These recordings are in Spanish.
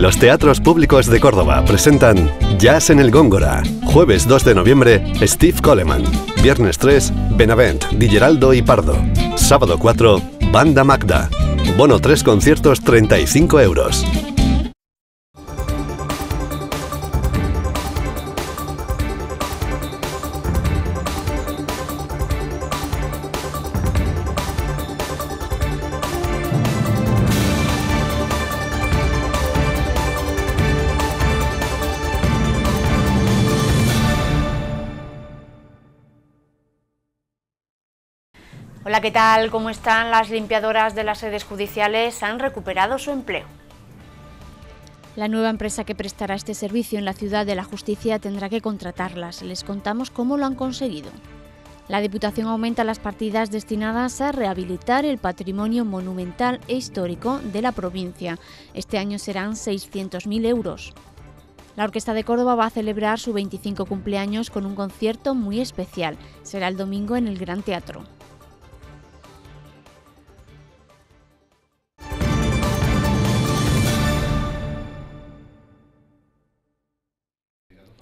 Los teatros públicos de Córdoba presentan Jazz en el Góngora. Jueves 2 de noviembre, Steve Coleman. Viernes 3, Benavent, Guilleraldo y Pardo. Sábado 4, Banda Magda. Bono 3 conciertos 35 euros. la ¿qué tal? como están? Las limpiadoras de las sedes judiciales han recuperado su empleo. La nueva empresa que prestará este servicio en la ciudad de la justicia tendrá que contratarlas. Les contamos cómo lo han conseguido. La Diputación aumenta las partidas destinadas a rehabilitar el patrimonio monumental e histórico de la provincia. Este año serán 600.000 euros. La Orquesta de Córdoba va a celebrar su 25 cumpleaños con un concierto muy especial. Será el domingo en el Gran Teatro.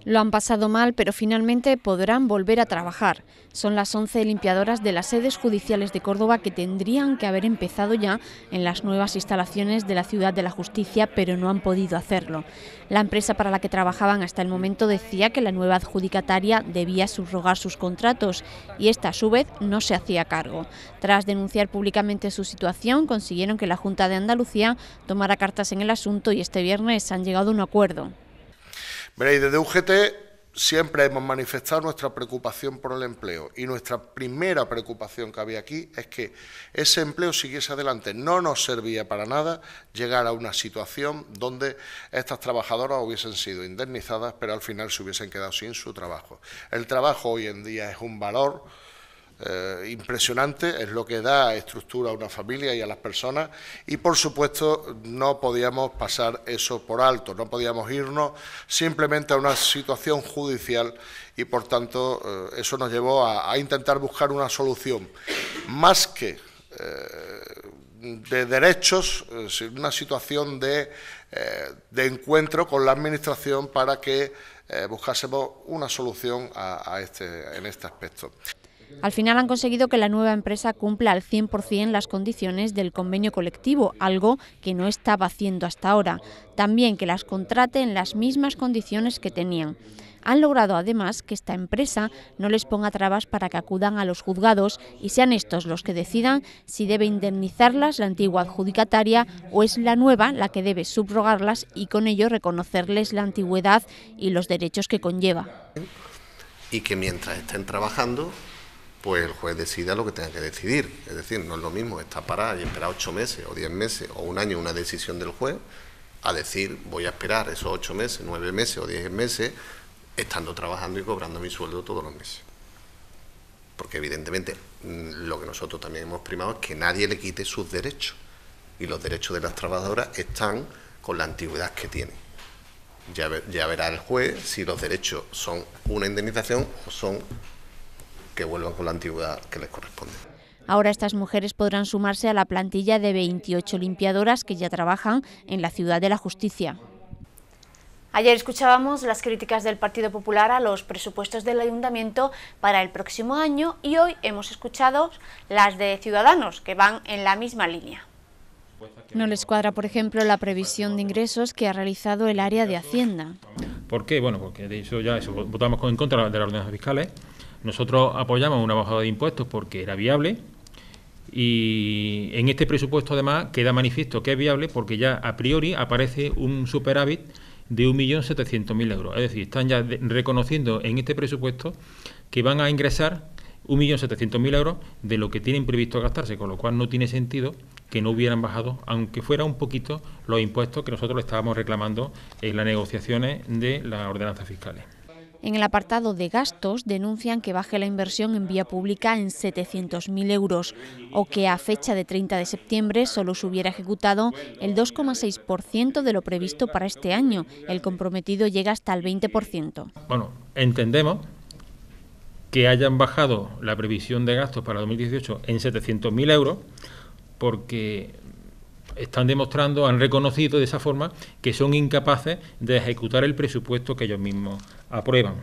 Lo han pasado mal, pero finalmente podrán volver a trabajar. Son las 11 limpiadoras de las sedes judiciales de Córdoba que tendrían que haber empezado ya en las nuevas instalaciones de la Ciudad de la Justicia, pero no han podido hacerlo. La empresa para la que trabajaban hasta el momento decía que la nueva adjudicataria debía subrogar sus contratos y esta a su vez no se hacía cargo. Tras denunciar públicamente su situación, consiguieron que la Junta de Andalucía tomara cartas en el asunto y este viernes han llegado a un acuerdo desde UGT siempre hemos manifestado nuestra preocupación por el empleo y nuestra primera preocupación que había aquí es que ese empleo siguiese adelante. No nos servía para nada llegar a una situación donde estas trabajadoras hubiesen sido indemnizadas, pero al final se hubiesen quedado sin su trabajo. El trabajo hoy en día es un valor eh, impresionante, es lo que da estructura a una familia y a las personas y por supuesto no podíamos pasar eso por alto, no podíamos irnos simplemente a una situación judicial y por tanto eh, eso nos llevó a, intentar buscar una solución más que eh, de derechos, una situación de, encuentro con la Administración para que buscásemos una solución a, este, en este aspecto. Al final han conseguido que la nueva empresa cumpla al 100% las condiciones del convenio colectivo, algo que no estaba haciendo hasta ahora. También que las contrate en las mismas condiciones que tenían. Han logrado además que esta empresa no les ponga trabas para que acudan a los juzgados y sean estos los que decidan si debe indemnizarlas la antigua adjudicataria o es la nueva la que debe subrogarlas y con ello reconocerles la antigüedad y los derechos que conlleva. Y que mientras estén trabajando pues el juez decida lo que tenga que decidir. Es decir, no es lo mismo estar parado... y esperar ocho meses o diez meses o un año una decisión del juez a decir voy a esperar esos ocho meses, nueve meses o diez meses estando trabajando y cobrando mi sueldo todos los meses. Porque evidentemente mm, lo que nosotros también hemos primado es que nadie le quite sus derechos. Y los derechos de las trabajadoras están con la antigüedad que tienen. Ya, ya verá el juez si los derechos son una indemnización o son que vuelvan con la antigüedad que les corresponde. Ahora estas mujeres podrán sumarse a la plantilla de 28 limpiadoras que ya trabajan en la Ciudad de la Justicia. Ayer escuchábamos las críticas del Partido Popular a los presupuestos del Ayuntamiento para el próximo año y hoy hemos escuchado las de Ciudadanos, que van en la misma línea. No les cuadra, por ejemplo, la previsión de ingresos que ha realizado el área de Hacienda. ¿Por qué? Bueno, porque de ya votamos en contra de las ordenanzas fiscales. Nosotros apoyamos una bajada de impuestos porque era viable y en este presupuesto además queda manifiesto que es viable porque ya a priori aparece un superávit de 1.700.000 euros. Es decir, están ya reconociendo en este presupuesto que van a ingresar 1.700.000 euros de lo que tienen previsto gastarse, con lo cual no tiene sentido que no hubieran bajado, aunque fuera un poquito, los impuestos que nosotros estábamos reclamando en las negociaciones de las ordenanzas fiscales. En el apartado de gastos denuncian que baje la inversión en vía pública en 700.000 euros o que a fecha de 30 de septiembre solo se hubiera ejecutado el 2,6% de lo previsto para este año. El comprometido llega hasta el 20%. Bueno, entendemos que hayan bajado la previsión de gastos para 2018 en 700.000 euros porque están demostrando, han reconocido de esa forma que son incapaces de ejecutar el presupuesto que ellos mismos aprueban.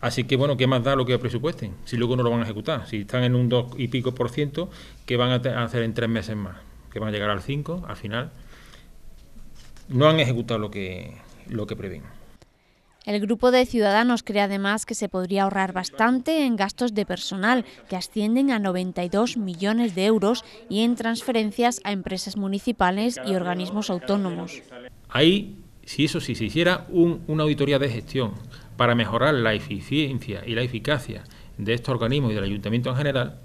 Así que, bueno, ¿qué más da lo que presupuesten? Si luego no lo van a ejecutar. Si están en un 2 y pico por ciento, ¿qué van a hacer en tres meses más? Que van a llegar al 5, al final. No han ejecutado lo que, lo que prevén. El grupo de ciudadanos cree además que se podría ahorrar bastante en gastos de personal, que ascienden a 92 millones de euros, y en transferencias a empresas municipales y organismos autónomos. Ahí, si eso sí se hiciera una auditoría de gestión para mejorar la eficiencia y la eficacia de estos organismos y del ayuntamiento en general,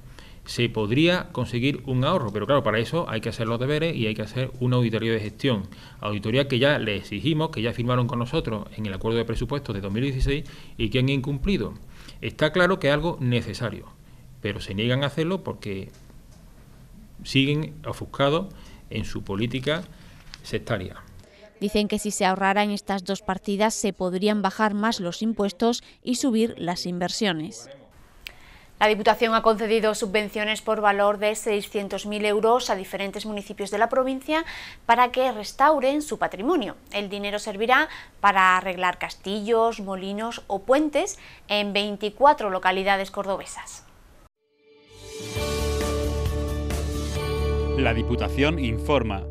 se podría conseguir un ahorro, pero claro, para eso hay que hacer los deberes y hay que hacer una auditoría de gestión. Auditoría que ya le exigimos, que ya firmaron con nosotros en el acuerdo de presupuestos de 2016 y que han incumplido. Está claro que es algo necesario, pero se niegan a hacerlo porque siguen ofuscados en su política sectaria. Dicen que si se ahorraran estas dos partidas se podrían bajar más los impuestos y subir las inversiones. La Diputación ha concedido subvenciones por valor de 600.000 euros a diferentes municipios de la provincia para que restauren su patrimonio. El dinero servirá para arreglar castillos, molinos o puentes en 24 localidades cordobesas. La Diputación informa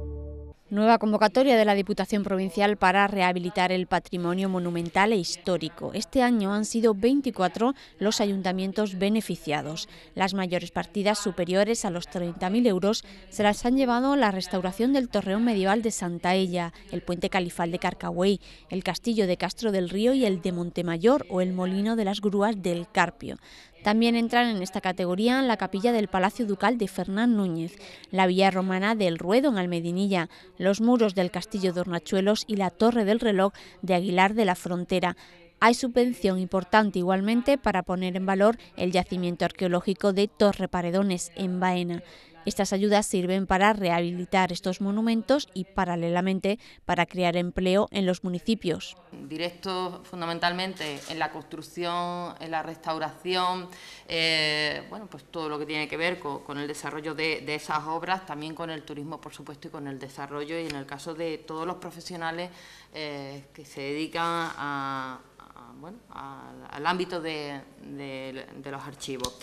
Nueva convocatoria de la Diputación Provincial para rehabilitar el patrimonio monumental e histórico. Este año han sido 24 los ayuntamientos beneficiados. Las mayores partidas superiores a los 30.000 euros se las han llevado la restauración del torreón medieval de Santa Ella, el puente califal de Carcagüey, el castillo de Castro del Río y el de Montemayor o el molino de las grúas del Carpio. También entran en esta categoría la capilla del Palacio Ducal de Fernán Núñez, la villa romana del Ruedo en Almedinilla, los muros del Castillo de Hornachuelos y la Torre del Reloj de Aguilar de la Frontera, hay subvención importante igualmente para poner en valor el yacimiento arqueológico de Torre Paredones en Baena. Estas ayudas sirven para rehabilitar estos monumentos y paralelamente para crear empleo en los municipios. Directo, fundamentalmente en la construcción, en la restauración, eh, bueno, pues todo lo que tiene que ver con, el desarrollo de, esas obras, también con el turismo, por supuesto, y con el desarrollo y en el caso de todos los profesionales eh, que se dedican a, al, ámbito de, de, los archivos.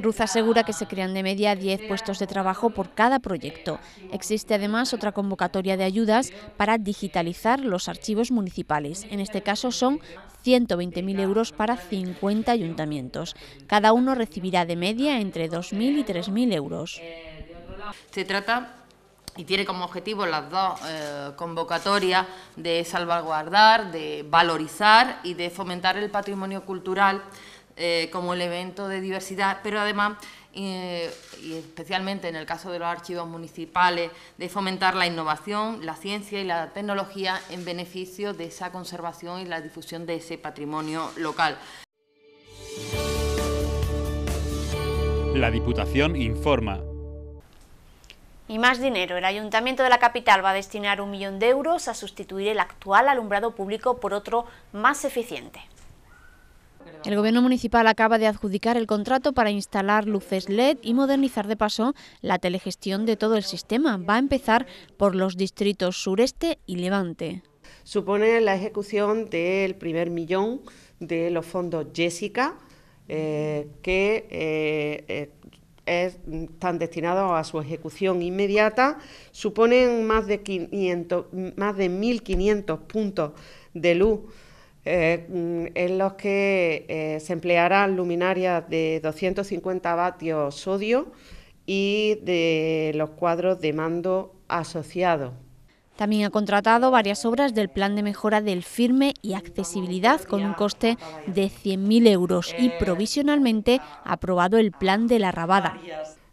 Ruz asegura que se crean de media 10 puestos de trabajo por cada proyecto. Existe además otra convocatoria de ayudas para digitalizar los archivos municipales. En este caso son 120.000 euros para 50 ayuntamientos. Cada uno recibirá de media entre 2.000 y 3.000 euros. Se trata y tiene como objetivo las dos eh, convocatorias de salvaguardar, de valorizar y de fomentar el patrimonio cultural eh, como elemento de diversidad, pero además, eh, y especialmente en el caso de los archivos municipales, de fomentar la innovación, la ciencia y la tecnología en beneficio de esa conservación y la difusión de ese patrimonio local. La Diputación informa. Y más dinero. El Ayuntamiento de la capital va a destinar un millón de euros a sustituir el actual alumbrado público por otro más eficiente. El gobierno municipal acaba de adjudicar el contrato para instalar luces LED y modernizar de paso la telegestión de todo el sistema. Va a empezar por los distritos sureste y levante. Supone la ejecución del primer millón de los fondos Jessica, eh, que eh, eh, están destinados a su ejecución inmediata, suponen más de, más de 1.500 puntos de luz eh, en los que eh, se emplearán luminarias de 250 vatios sodio y de los cuadros de mando asociados. También ha contratado varias obras del plan de mejora del firme y accesibilidad con un coste de 100.000 euros y provisionalmente ha aprobado el plan de la rabada.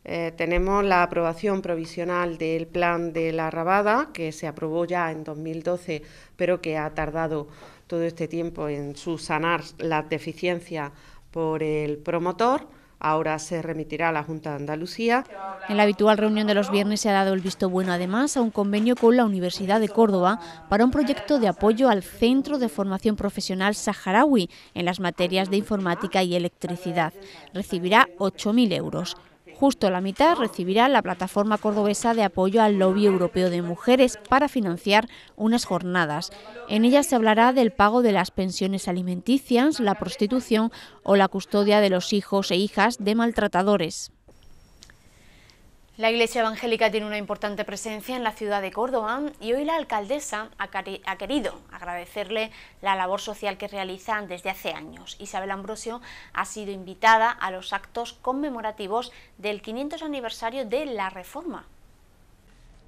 Eh, tenemos la aprobación provisional del plan de la rabada, que se aprobó ya en 2012, pero que ha tardado todo este tiempo en subsanar la deficiencia por el promotor. Ahora se remitirá a la Junta de Andalucía. En la habitual reunión de los viernes se ha dado el visto bueno además a un convenio con la Universidad de Córdoba para un proyecto de apoyo al Centro de Formación Profesional Saharaui en las materias de informática y electricidad. Recibirá 8.000 euros. Justo la mitad recibirá la plataforma cordobesa de apoyo al lobby europeo de mujeres para financiar unas jornadas. En ellas se hablará del pago de las pensiones alimenticias, la prostitución o la custodia de los hijos e hijas de maltratadores. La Iglesia Evangélica tiene una importante presencia en la ciudad de Córdoba y hoy la alcaldesa ha querido agradecerle la labor social que realiza desde hace años. Isabel Ambrosio ha sido invitada a los actos conmemorativos del 500 aniversario de la Reforma.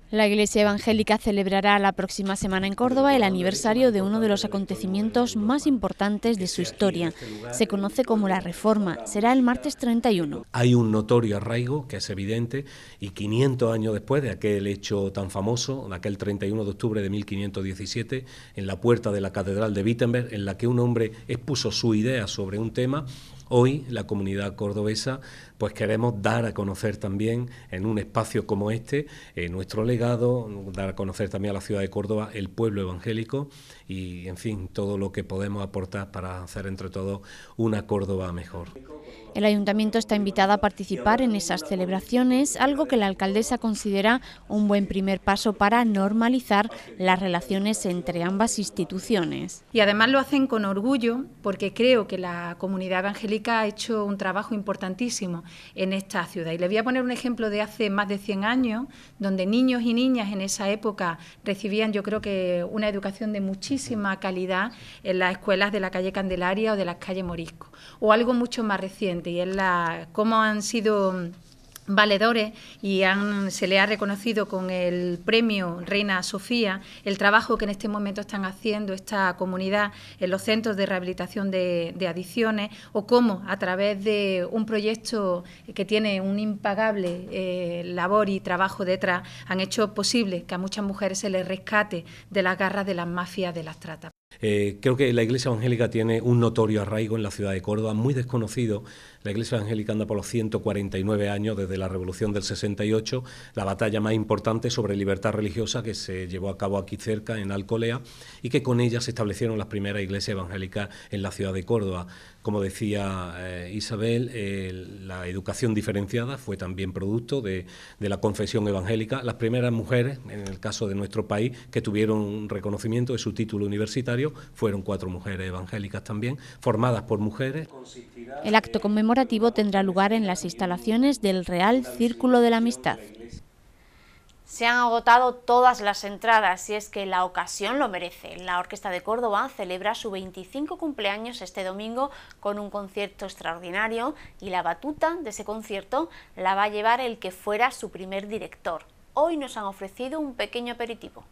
La Iglesia Evangélica celebrará la próxima semana en Córdoba el aniversario de uno de los acontecimientos más importantes de su historia. Se conoce como la Reforma. Será el martes 31. Hay un notorio arraigo que es evidente y 500 años después de aquel hecho tan famoso, de aquel 31 de octubre de 1517, en la puerta de la Catedral de Wittenberg, en la que un hombre expuso su idea sobre un tema Hoy la comunidad cordobesa pues queremos dar a conocer también en un espacio como este eh, nuestro legado, dar a conocer también a la ciudad de Córdoba el pueblo evangélico y en fin todo lo que podemos aportar para hacer entre todos una Córdoba mejor. El ayuntamiento está invitado a participar en esas celebraciones, algo que la alcaldesa considera un buen primer paso para normalizar las relaciones entre ambas instituciones. Y además lo hacen con orgullo porque creo que la comunidad evangélica ha hecho un trabajo importantísimo en esta ciudad. Y le voy a poner un ejemplo de hace más de 100 años, donde niños y niñas en esa época recibían yo creo que una educación de muchísima calidad en las escuelas de la calle Candelaria o de las calles Morisco. O algo mucho más reciente y cómo han sido valedores y se le ha reconocido con el premio Reina Sofía el trabajo que en este momento están haciendo esta comunidad en los centros de rehabilitación de, adicciones o cómo a través de un proyecto que tiene un impagable eh, labor y trabajo detrás han hecho posible que a muchas mujeres se les rescate de las garras de las mafias de las tratas. Eh, creo que la Iglesia Evangélica tiene un notorio arraigo en la ciudad de Córdoba, muy desconocido. La Iglesia Evangélica anda por los 149 años desde la Revolución del 68, la batalla más importante sobre libertad religiosa que se llevó a cabo aquí cerca, en Alcolea, y que con ella se establecieron las primeras iglesias evangélicas en la ciudad de Córdoba. Como decía eh, Isabel, eh, la educación diferenciada fue también producto de, de, la confesión evangélica. Las primeras mujeres, en el caso de nuestro país, que tuvieron un reconocimiento de su título universitario, fueron cuatro mujeres evangélicas también, formadas por mujeres. El acto conmemorativo tendrá lugar en las instalaciones del Real Círculo de la Amistad. Se han agotado todas las entradas y es que la ocasión lo merece. La Orquesta de Córdoba celebra su 25 cumpleaños este domingo con un concierto extraordinario y la batuta de ese concierto la va a llevar el que fuera su primer director. Hoy nos han ofrecido un pequeño aperitivo.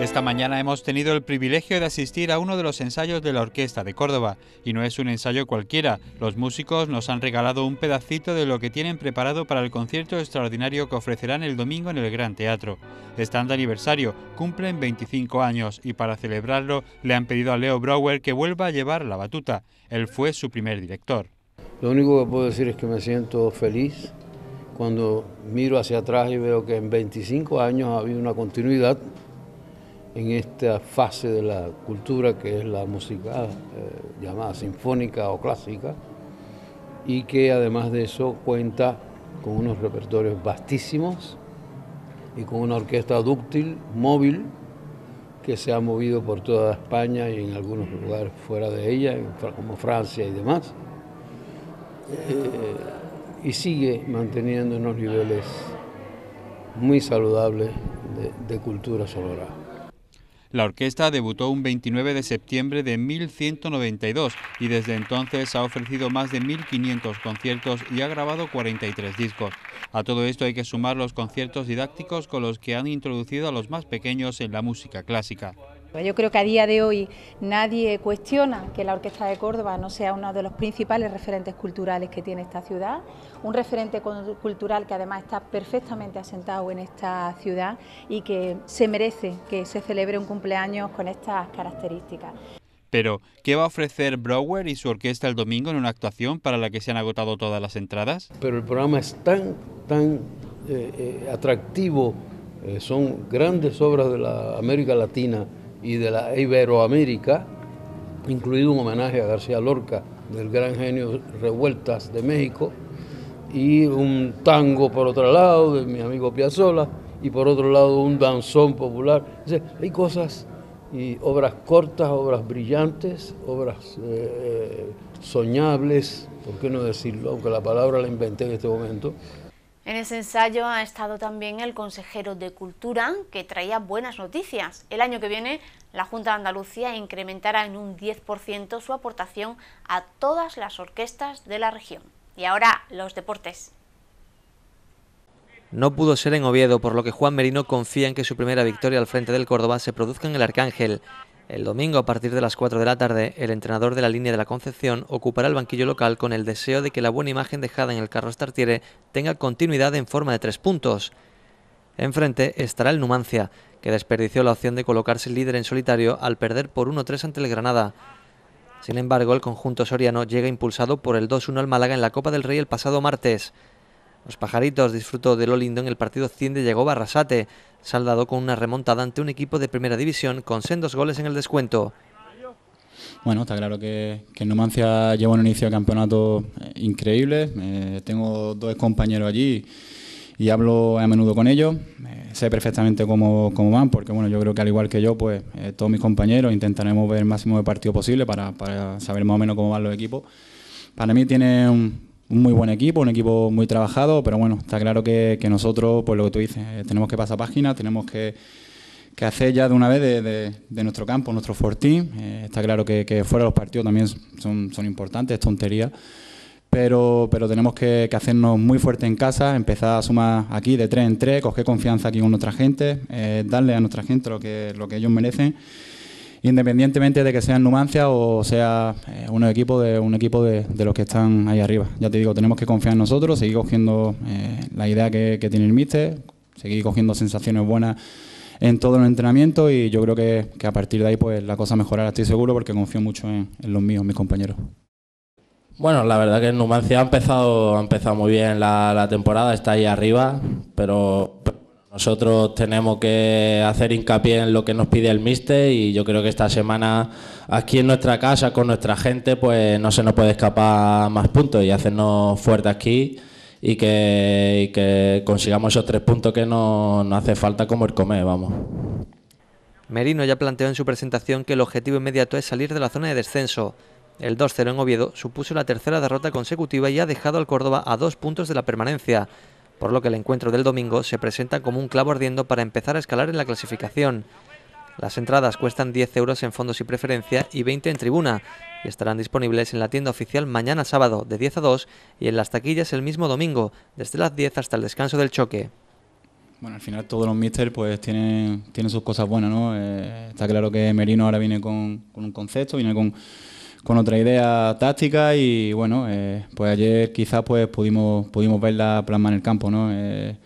Esta mañana hemos tenido el privilegio de asistir a uno de los ensayos de la Orquesta de Córdoba, y no es un ensayo cualquiera. Los músicos nos han regalado un pedacito de lo que tienen preparado para el concierto extraordinario que ofrecerán el domingo en el Gran Teatro. Están de aniversario, cumplen 25 años, y para celebrarlo le han pedido a Leo Brower que vuelva a llevar la batuta. Él fue su primer director. Lo único que puedo decir es que me siento feliz cuando miro hacia atrás y veo que en 25 años ha habido una continuidad en esta fase de la cultura que es la música eh, llamada sinfónica o clásica y que además de eso cuenta con unos repertorios vastísimos y con una orquesta dúctil, móvil, que se ha movido por toda España y en algunos lugares fuera de ella, como Francia y demás, eh, y sigue manteniendo unos niveles muy saludables de, de cultura sonora. La orquesta debutó un 29 de septiembre de 1192 y desde entonces ha ofrecido más de 1.500 conciertos y ha grabado 43 discos. A todo esto hay que sumar los conciertos didácticos con los que han introducido a los más pequeños en la música clásica. Pues yo creo que a día de hoy nadie cuestiona que la Orquesta de Córdoba no sea uno de los principales referentes culturales que tiene esta ciudad, un referente cultural que además está perfectamente asentado en esta ciudad y que se merece que se celebre un cumpleaños con estas características. Pero, ¿qué va a ofrecer Brower y su orquesta el domingo en una actuación para la que se han agotado todas las entradas? Pero el programa es tan, tan eh, eh, atractivo, eh, son grandes obras de la América Latina y de la Iberoamérica, incluido un homenaje a García Lorca del gran genio Revueltas de México, y un tango por otro lado de mi amigo Piazzolla, y por otro lado un danzón popular. hay cosas y obras cortas, obras brillantes, obras eh, eh, soñables, ¿por qué no decirlo? Aunque la palabra la inventé en este momento, en ese ensayo ha estado también el consejero de Cultura, que traía buenas noticias. El año que viene, la Junta de Andalucía incrementará en un 10% su aportación a todas las orquestas de la región. Y ahora, los deportes. No pudo ser en Oviedo, por lo que Juan Merino confía en que su primera victoria al frente del Córdoba se produzca en el Arcángel. El domingo, a partir de las 4 de la tarde, el entrenador de la línea de la Concepción ocupará el banquillo local con el deseo de que la buena imagen dejada en el carro Startiere tenga continuidad en forma de tres puntos. Enfrente estará el Numancia, que desperdició la opción de colocarse líder en solitario al perder por 1-3 ante el Granada. Sin embargo, el conjunto soriano llega impulsado por el 2-1 al Málaga en la Copa del Rey el pasado martes. Los pajaritos disfrutó de lo lindo en el partido 100 de llegó Barrasate, saldado con una remontada ante un equipo de primera división con sendos goles en el descuento. Bueno, está claro que, que Numancia lleva un inicio de campeonato eh, increíble. Eh, tengo dos compañeros allí y hablo a menudo con ellos. Eh, sé perfectamente cómo, cómo, van, porque bueno, yo creo que al igual que yo, pues todos mis compañeros intentaremos ver el máximo de partido posible para, para saber más o menos cómo van los equipos. Para mí tiene un, un muy buen equipo, un equipo muy trabajado, pero bueno, está claro que, nosotros, pues lo que tú dices, eh, tenemos que pasar página tenemos que, hacer ya de una vez de, nuestro campo, nuestro fortín. Eh, está claro que, fuera los partidos también son, son importantes, es tontería. Pero, pero tenemos que, hacernos muy fuerte en casa, empezar a sumar aquí de tres en tres, coger confianza aquí con nuestra gente, eh, darle a nuestra gente lo que, lo que ellos merecen independientemente de que sea en Numancia o sea eh, un equipo de un equipo de, los que están ahí arriba. Ya te digo, tenemos que confiar en nosotros, seguir cogiendo eh, la idea que, tiene el míster, seguir cogiendo sensaciones buenas en todo el entrenamiento y yo creo que, a partir de ahí pues la cosa mejorará, estoy seguro, porque confío mucho en, los míos, mis compañeros. Bueno, la verdad que en Numancia ha empezado, muy bien la temporada, está ahí arriba, pero nosotros tenemos que hacer hincapié en lo que nos pide el míster y yo creo que esta semana aquí en nuestra casa con nuestra gente pues no se nos puede escapar más puntos y hacernos fuerte aquí y que, consigamos esos tres puntos que nos no hace falta como el comer, vamos. Merino ya planteó en su presentación que el objetivo inmediato es salir de la zona de descenso. El 2-0 en Oviedo supuso la tercera derrota consecutiva y ha dejado al Córdoba a dos puntos de la permanencia por lo que el encuentro del domingo se presenta como un clavo ardiendo para empezar a escalar en la clasificación. Las entradas cuestan 10 euros en fondos y preferencia y 20 en tribuna y estarán disponibles en la tienda oficial mañana sábado de 10 a 2 y en las taquillas el mismo domingo, desde las 10 hasta el descanso del choque. Bueno, al final todos los míster pues tienen, tienen sus cosas buenas, ¿no? Eh, está claro que Merino ahora viene con, con un concepto, viene con, con otra idea táctica y bueno, eh, pues ayer quizás pues pudimos, pudimos la plasma en el campo, ¿no? Eh,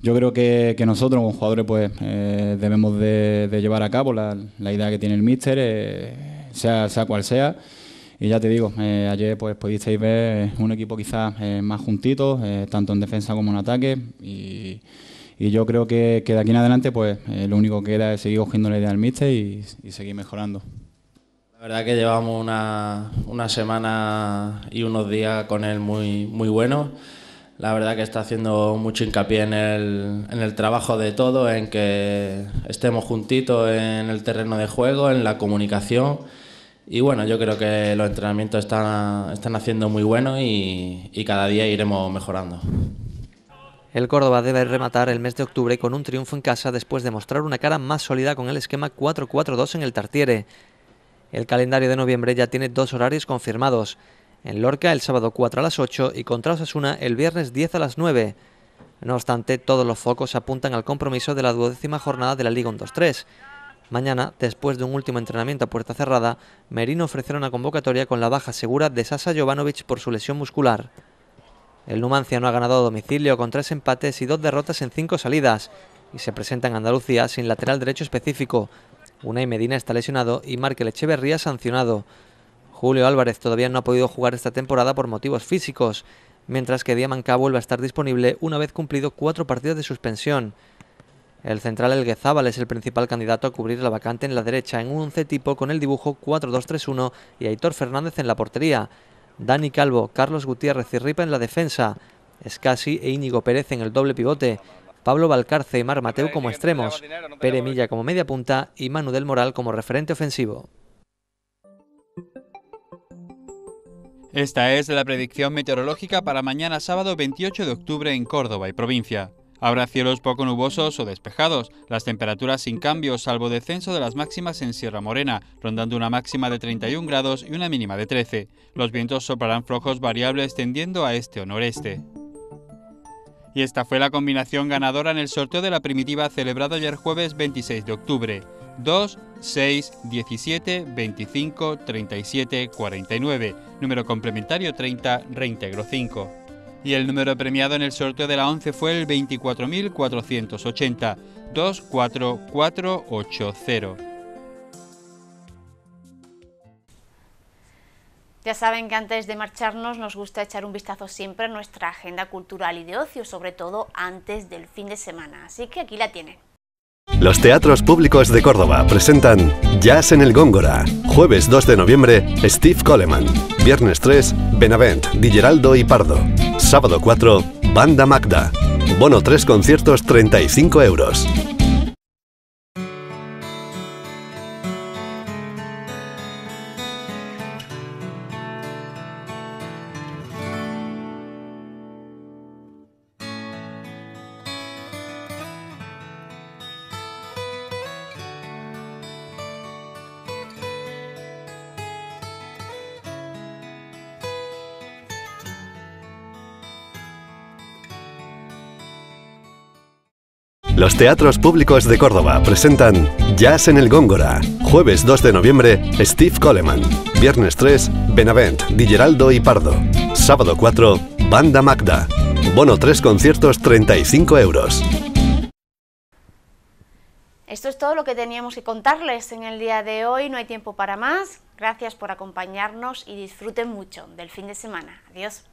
yo creo que, nosotros como jugadores pues eh, debemos de, llevar a cabo la, idea que tiene el míster, sea, sea cual sea. Y ya te digo, ayer pues pudisteis ver un equipo quizás más juntito, tanto en defensa como en ataque. Y, yo creo que, que, de aquí en adelante pues lo único que queda es seguir cogiendo la idea del míster y seguir mejorando. La verdad que llevamos una, una semana y unos días con él muy, muy buenos. La verdad que está haciendo mucho hincapié en el, en el trabajo de todo, en que estemos juntitos en el terreno de juego, en la comunicación. Y bueno, yo creo que los entrenamientos están, están haciendo muy buenos y, y cada día iremos mejorando. El Córdoba debe rematar el mes de octubre con un triunfo en casa después de mostrar una cara más sólida con el esquema 4-4-2 en el Tartiere. El calendario de noviembre ya tiene dos horarios confirmados. En Lorca el sábado 4 a las 8 y contra Osasuna el viernes 10 a las 9. No obstante, todos los focos apuntan al compromiso de la duodécima jornada de la Liga 1-2-3. Mañana, después de un último entrenamiento a puerta cerrada, Merino ofrecerá una convocatoria con la baja segura de Sasa Jovanovic por su lesión muscular. El Numancia no ha ganado domicilio con tres empates y dos derrotas en cinco salidas, y se presenta en Andalucía sin lateral derecho específico, y Medina está lesionado y Markel Echeverría sancionado. Julio Álvarez todavía no ha podido jugar esta temporada por motivos físicos, mientras que Diamanca vuelve a estar disponible una vez cumplido cuatro partidos de suspensión. El central Elguezábal es el principal candidato a cubrir la vacante en la derecha en un once tipo con el dibujo 4-2-3-1 y Aitor Fernández en la portería. Dani Calvo, Carlos Gutiérrez y Ripa en la defensa. Escasi e Íñigo Pérez en el doble pivote. Pablo Valcarce y Mar Mateu como extremos, Pere como media punta y Manu del Moral como referente ofensivo. Esta es la predicción meteorológica para mañana sábado 28 de octubre en Córdoba y provincia. Habrá cielos poco nubosos o despejados, las temperaturas sin cambio, salvo descenso de las máximas en Sierra Morena, rondando una máxima de 31 grados y una mínima de 13. Los vientos soplarán flojos variables tendiendo a este o noreste. Y esta fue la combinación ganadora en el sorteo de la primitiva celebrado ayer jueves 26 de octubre. 2, 6, 17, 25, 37, 49. Número complementario 30, reintegro 5. Y el número premiado en el sorteo de la 11 fue el 24480, 24480. Ya saben que antes de marcharnos nos gusta echar un vistazo siempre a nuestra agenda cultural y de ocio, sobre todo antes del fin de semana, así que aquí la tienen. Los teatros públicos de Córdoba presentan Jazz en el Góngora, jueves 2 de noviembre, Steve Coleman, viernes 3, Benavent, Di y Pardo, sábado 4, Banda Magda, bono 3 conciertos 35 euros. Los teatros públicos de Córdoba presentan Jazz en el Góngora. Jueves 2 de noviembre, Steve Coleman. Viernes 3, Benavent, Digeraldo y Pardo. Sábado 4, Banda Magda. Bono 3 conciertos, 35 euros. Esto es todo lo que teníamos que contarles en el día de hoy. No hay tiempo para más. Gracias por acompañarnos y disfruten mucho del fin de semana. Adiós.